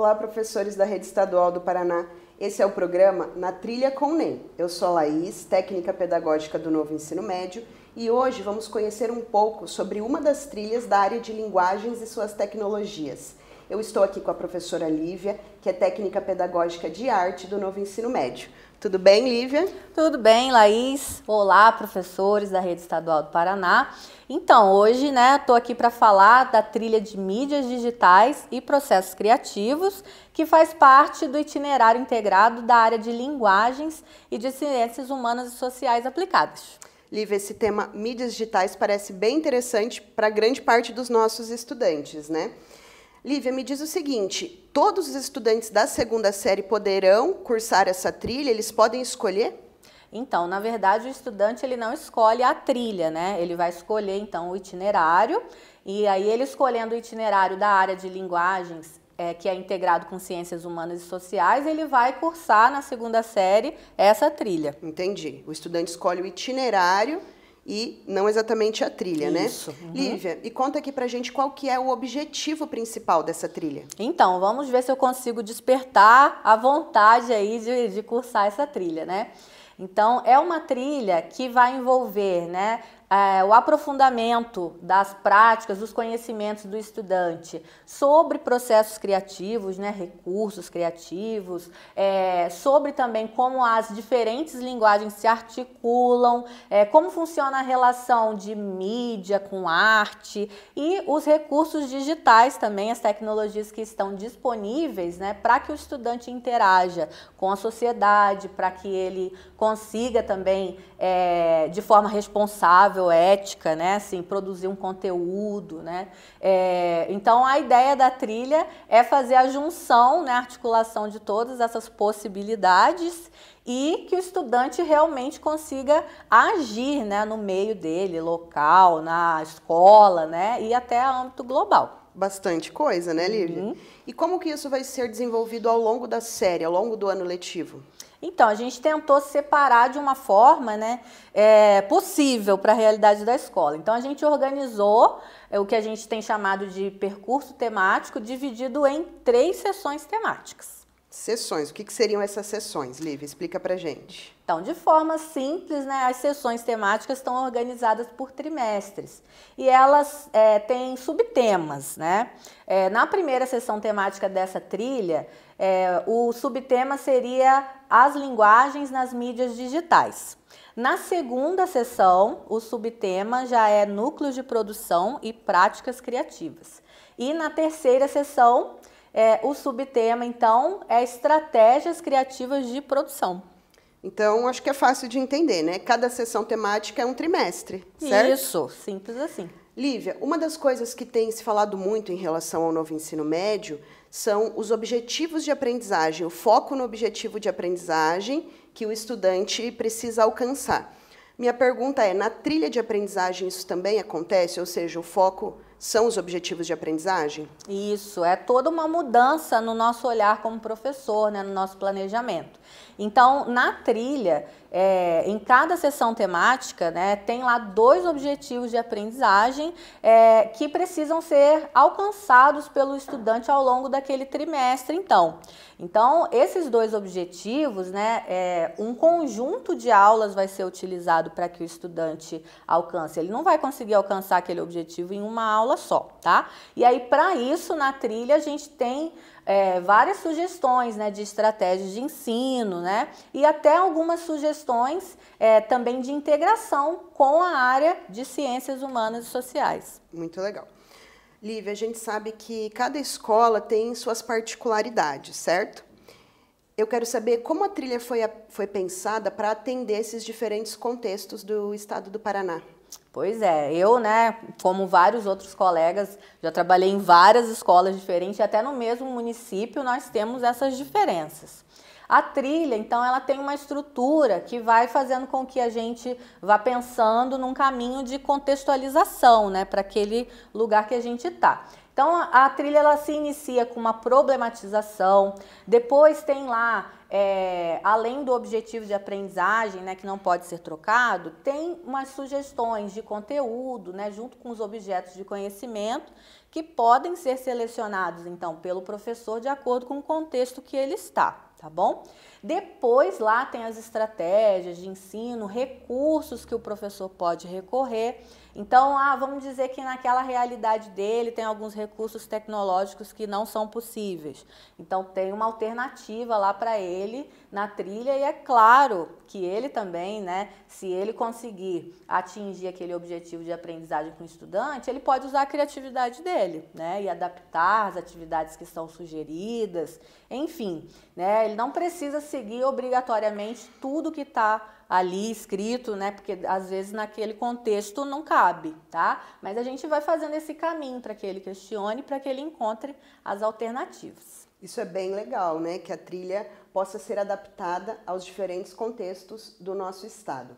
Olá, professores da Rede Estadual do Paraná. Esse é o programa Na Trilha com o NEM. Eu sou a Laís, técnica pedagógica do Novo Ensino Médio, e hoje vamos conhecer um pouco sobre uma das trilhas da área de linguagens e suas tecnologias – eu estou aqui com a professora Lívia, que é técnica pedagógica de arte do novo ensino médio. Tudo bem, Lívia? Tudo bem, Laís. Olá, professores da Rede Estadual do Paraná. Então, hoje, né, estou aqui para falar da trilha de mídias digitais e processos criativos, que faz parte do itinerário integrado da área de linguagens e de ciências humanas e sociais aplicadas. Lívia, esse tema mídias digitais parece bem interessante para grande parte dos nossos estudantes, né? Lívia, me diz o seguinte: todos os estudantes da segunda série poderão cursar essa trilha? Eles podem escolher? Então, na verdade, o estudante ele não escolhe a trilha, né? Ele vai escolher então o itinerário e aí ele escolhendo o itinerário da área de linguagens é, que é integrado com ciências humanas e sociais, ele vai cursar na segunda série essa trilha. Entendi. O estudante escolhe o itinerário e não exatamente a trilha, né? Isso. né? Uhum. Lívia, e conta aqui pra gente qual que é o objetivo principal dessa trilha. Então, vamos ver se eu consigo despertar a vontade aí de, de cursar essa trilha, né? Então, é uma trilha que vai envolver, né, é, o aprofundamento das práticas, dos conhecimentos do estudante sobre processos criativos, né, recursos criativos, é, sobre também como as diferentes linguagens se articulam, é, como funciona a relação de mídia com arte e os recursos digitais também, as tecnologias que estão disponíveis né, para que o estudante interaja com a sociedade, para que ele consiga também, é, de forma responsável, saudável, ética, né? Assim, produzir um conteúdo, né? É, então a ideia da trilha é fazer a junção, né? articulação de todas essas possibilidades e que o estudante realmente consiga agir, né? No meio dele, local, na escola, né? E até âmbito global bastante coisa, né, Lívia? Uhum. E como que isso vai ser desenvolvido ao longo da série, ao longo do ano letivo? Então, a gente tentou separar de uma forma né, é, possível para a realidade da escola. Então, a gente organizou é, o que a gente tem chamado de percurso temático, dividido em três sessões temáticas. Sessões. O que, que seriam essas sessões, Lívia? Explica para gente. Então, de forma simples, né, as sessões temáticas estão organizadas por trimestres e elas é, têm subtemas. Né? É, na primeira sessão temática dessa trilha, é, o subtema seria as linguagens nas mídias digitais. Na segunda sessão, o subtema já é núcleos de produção e práticas criativas. E na terceira sessão, é, o subtema então é estratégias criativas de produção. Então, acho que é fácil de entender, né? Cada sessão temática é um trimestre, certo? Isso, simples assim. Lívia, uma das coisas que tem se falado muito em relação ao novo ensino médio são os objetivos de aprendizagem, o foco no objetivo de aprendizagem que o estudante precisa alcançar. Minha pergunta é: na trilha de aprendizagem isso também acontece? Ou seja, o foco são os objetivos de aprendizagem? Isso, é toda uma mudança no nosso olhar como professor, né, no nosso planejamento. Então, na trilha, é, em cada sessão temática, né, tem lá dois objetivos de aprendizagem é, que precisam ser alcançados pelo estudante ao longo daquele trimestre, então. Então, esses dois objetivos, né, é, um conjunto de aulas vai ser utilizado para que o estudante alcance. Ele não vai conseguir alcançar aquele objetivo em uma aula só, tá? E aí, para isso, na trilha, a gente tem é, várias sugestões né, de estratégias de ensino, né? E até algumas sugestões é, também de integração com a área de ciências humanas e sociais. Muito legal. Lívia, a gente sabe que cada escola tem suas particularidades, certo? Eu quero saber como a trilha foi, foi pensada para atender esses diferentes contextos do estado do Paraná. Pois é, eu, né, como vários outros colegas, já trabalhei em várias escolas diferentes, até no mesmo município nós temos essas diferenças. A trilha, então, ela tem uma estrutura que vai fazendo com que a gente vá pensando num caminho de contextualização, né, para aquele lugar que a gente está. Então, a trilha ela se inicia com uma problematização, depois tem lá é, além do objetivo de aprendizagem, né, que não pode ser trocado, tem umas sugestões de conteúdo, né, junto com os objetos de conhecimento, que podem ser selecionados, então, pelo professor de acordo com o contexto que ele está tá bom? Depois lá tem as estratégias de ensino, recursos que o professor pode recorrer. Então, ah, vamos dizer que naquela realidade dele tem alguns recursos tecnológicos que não são possíveis. Então, tem uma alternativa lá para ele na trilha e é claro que ele também, né, se ele conseguir atingir aquele objetivo de aprendizagem com o estudante, ele pode usar a criatividade dele, né, e adaptar as atividades que são sugeridas, enfim, né, ele não precisa seguir obrigatoriamente tudo que está ali escrito, né? Porque às vezes naquele contexto não cabe, tá? Mas a gente vai fazendo esse caminho para que ele questione, para que ele encontre as alternativas. Isso é bem legal, né? Que a trilha possa ser adaptada aos diferentes contextos do nosso estado.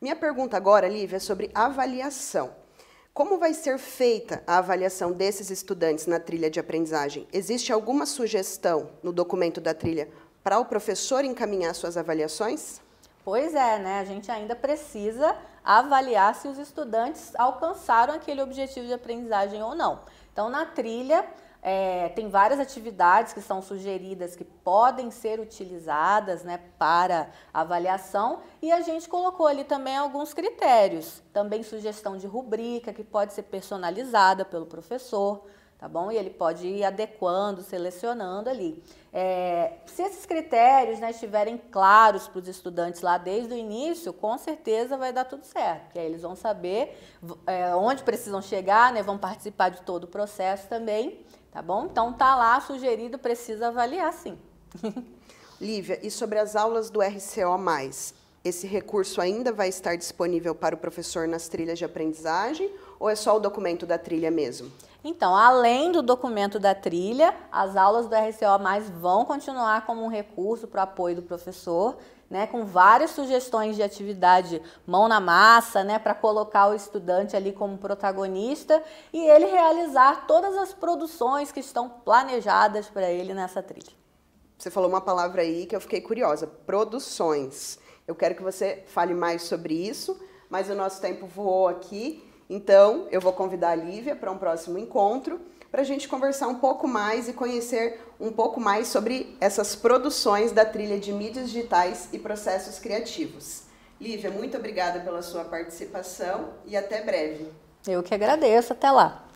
Minha pergunta agora, Lívia, é sobre avaliação. Como vai ser feita a avaliação desses estudantes na trilha de aprendizagem? Existe alguma sugestão no documento da trilha para o professor encaminhar suas avaliações? Pois é, né? A gente ainda precisa avaliar se os estudantes alcançaram aquele objetivo de aprendizagem ou não. Então, na trilha, é, tem várias atividades que são sugeridas que podem ser utilizadas né, para avaliação e a gente colocou ali também alguns critérios, também sugestão de rubrica que pode ser personalizada pelo professor, tá bom? E ele pode ir adequando, selecionando ali. É, se esses critérios né, estiverem claros para os estudantes lá desde o início, com certeza vai dar tudo certo, porque aí eles vão saber é, onde precisam chegar, né, vão participar de todo o processo também tá bom? Então tá lá sugerido, precisa avaliar sim. Lívia, e sobre as aulas do RCO+, esse recurso ainda vai estar disponível para o professor nas trilhas de aprendizagem ou é só o documento da trilha mesmo? Então, além do documento da trilha, as aulas do RCO mais vão continuar como um recurso para o apoio do professor, né, com várias sugestões de atividade mão na massa, né, para colocar o estudante ali como protagonista e ele realizar todas as produções que estão planejadas para ele nessa trilha. Você falou uma palavra aí que eu fiquei curiosa, produções. Eu quero que você fale mais sobre isso, mas o nosso tempo voou aqui. Então, eu vou convidar a Lívia para um próximo encontro para a gente conversar um pouco mais e conhecer um pouco mais sobre essas produções da trilha de mídias digitais e processos criativos. Lívia, muito obrigada pela sua participação e até breve. Eu que agradeço, até lá.